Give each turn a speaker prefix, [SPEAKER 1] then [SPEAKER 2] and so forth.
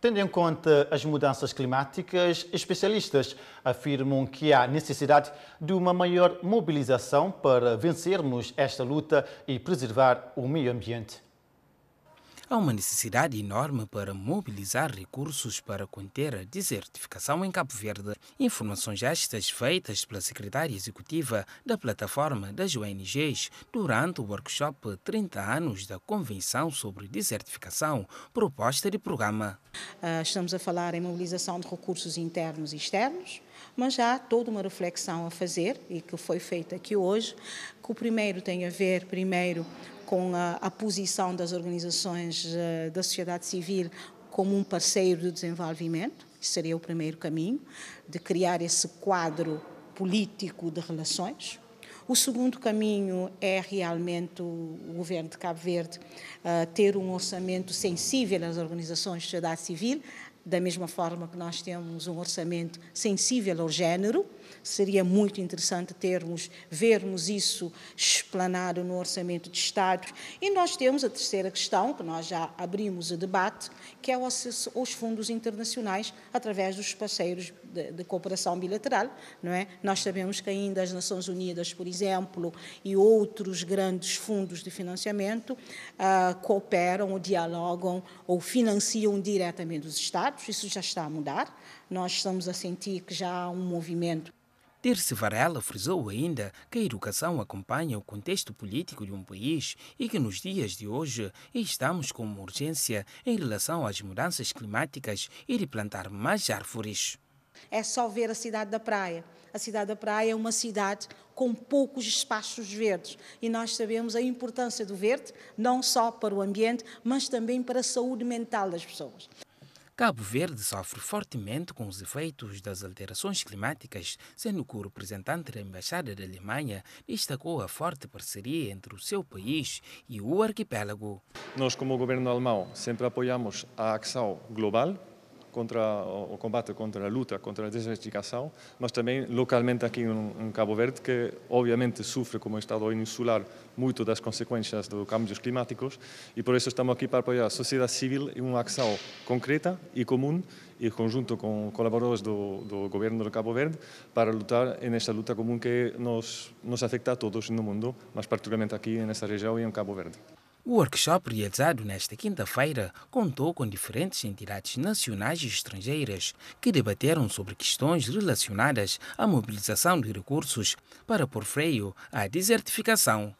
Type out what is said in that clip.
[SPEAKER 1] Tendo em conta as mudanças climáticas, especialistas afirmam que há necessidade de uma maior mobilização para vencermos esta luta e preservar o meio ambiente.
[SPEAKER 2] Há uma necessidade enorme para mobilizar recursos para conter a desertificação em Cabo Verde. Informações estas feitas pela secretária executiva da plataforma das ONGs durante o workshop 30 anos da Convenção sobre Desertificação, proposta de programa.
[SPEAKER 3] Ah, estamos a falar em mobilização de recursos internos e externos mas já há toda uma reflexão a fazer e que foi feita aqui hoje, que o primeiro tem a ver primeiro com a, a posição das organizações eh, da sociedade civil como um parceiro do desenvolvimento, seria o primeiro caminho, de criar esse quadro político de relações o segundo caminho é realmente o governo de Cabo Verde ah, ter um orçamento sensível às organizações de sociedade civil, da mesma forma que nós temos um orçamento sensível ao género. Seria muito interessante termos, vermos isso explanado no orçamento de Estado. E nós temos a terceira questão, que nós já abrimos o debate, que é o acesso aos fundos internacionais através dos parceiros de, de cooperação bilateral. Não é? Nós sabemos que ainda as Nações Unidas, por exemplo, exemplo, e outros grandes fundos de financiamento uh, cooperam, ou dialogam, ou financiam diretamente os Estados. Isso já está a mudar. Nós estamos a sentir que já há um movimento
[SPEAKER 2] Dirce Varela frisou ainda que a educação acompanha o contexto político de um país e que nos dias de hoje estamos com uma urgência em relação às mudanças climáticas e de plantar mais árvores.
[SPEAKER 3] É só ver a cidade da praia. A cidade da praia é uma cidade com poucos espaços verdes e nós sabemos a importância do verde, não só para o ambiente, mas também para a saúde mental das pessoas.
[SPEAKER 2] Cabo Verde sofre fortemente com os efeitos das alterações climáticas, sendo que o representante da Embaixada da Alemanha destacou a forte parceria entre o seu
[SPEAKER 1] país e o arquipélago. Nós, como governo alemão, sempre apoiamos a ação global contra o combate contra a luta contra a desertificação, mas também localmente aqui em Cabo Verde, que obviamente sofre como Estado insular muito das consequências dos cambios climáticos e por isso estamos aqui para apoiar a sociedade civil em uma ação concreta e comum e conjunto com colaboradores do, do governo do Cabo Verde para lutar nesta luta comum que nos, nos afeta a todos no mundo, mas particularmente aqui nessa região e em Cabo Verde.
[SPEAKER 2] O workshop realizado nesta quinta-feira contou com diferentes entidades nacionais e estrangeiras que debateram sobre questões relacionadas à mobilização de recursos para por freio à desertificação